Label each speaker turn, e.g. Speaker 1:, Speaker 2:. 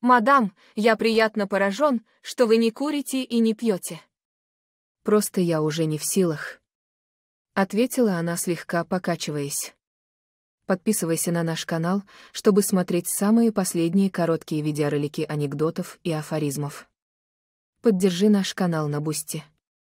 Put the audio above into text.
Speaker 1: «Мадам, я приятно поражен, что вы не курите и не пьете». «Просто я уже не в силах», — ответила она, слегка покачиваясь. Подписывайся на наш канал, чтобы смотреть самые последние короткие видеоролики анекдотов и афоризмов. Поддержи наш канал на Бусти.